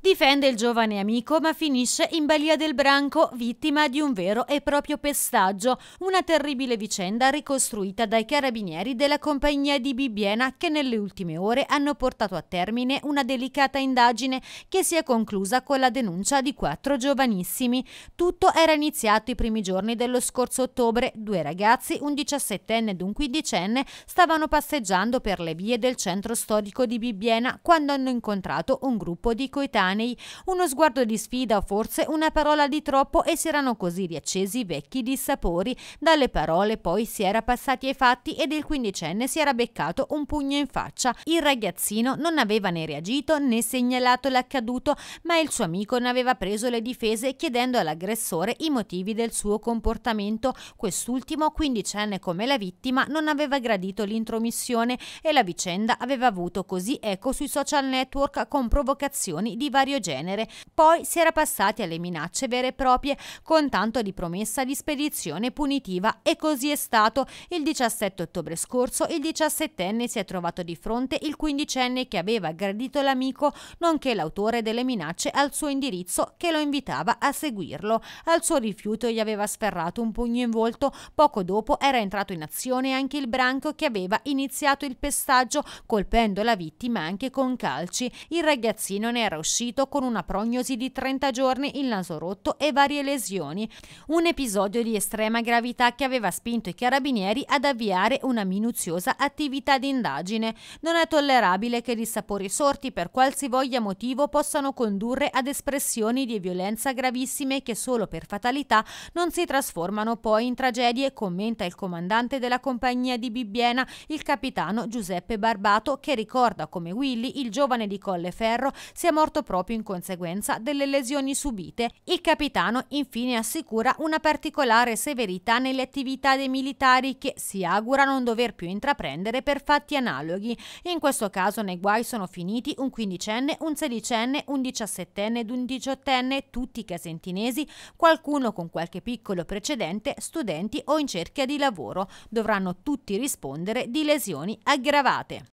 Difende il giovane amico ma finisce in Balia del Branco, vittima di un vero e proprio pestaggio, una terribile vicenda ricostruita dai carabinieri della compagnia di Bibbiena che nelle ultime ore hanno portato a termine una delicata indagine che si è conclusa con la denuncia di quattro giovanissimi. Tutto era iniziato i primi giorni dello scorso ottobre, due ragazzi, un 17enne ed un 15enne, stavano passeggiando per le vie del centro storico di Bibbiena quando hanno incontrato un gruppo di coetanei estranei, uno sguardo di sfida o forse una parola di troppo e si erano così riaccesi i vecchi dissapori. Dalle parole poi si era passati ai fatti ed il quindicenne si era beccato un pugno in faccia. Il ragazzino non aveva né reagito né segnalato l'accaduto, ma il suo amico ne aveva preso le difese chiedendo all'aggressore i motivi del suo comportamento. Quest'ultimo, quindicenne come la vittima, non aveva gradito l'intromissione e la vicenda aveva avuto così eco sui social network con provocazioni di valenza vario genere. Poi si era passati alle minacce vere e proprie con tanto di promessa di spedizione punitiva e così è stato. Il 17 ottobre scorso il 17enne si è trovato di fronte il 15enne che aveva aggredito l'amico nonché l'autore delle minacce al suo indirizzo che lo invitava a seguirlo. Al suo rifiuto gli aveva sferrato un pugno in volto, poco dopo era entrato in azione anche il branco che aveva iniziato il pestaggio colpendo la vittima anche con calci. Il ragazzino ne era uscito uscito con una prognosi di 30 giorni, il naso rotto e varie lesioni. Un episodio di estrema gravità che aveva spinto i carabinieri ad avviare una minuziosa attività d'indagine. Non è tollerabile che dissapori sorti per qualsivoglia motivo possano condurre ad espressioni di violenza gravissime che solo per fatalità non si trasformano poi in tragedie, commenta il comandante della compagnia di Bibbiena, il capitano Giuseppe Barbato, che ricorda come Willy, il giovane di Colleferro, sia morto proprio proprio in conseguenza delle lesioni subite. Il capitano infine assicura una particolare severità nelle attività dei militari che si augura non dover più intraprendere per fatti analoghi. In questo caso nei guai sono finiti un quindicenne, un sedicenne, un diciassettenne ed un diciottenne, tutti casentinesi, qualcuno con qualche piccolo precedente, studenti o in cerca di lavoro. Dovranno tutti rispondere di lesioni aggravate.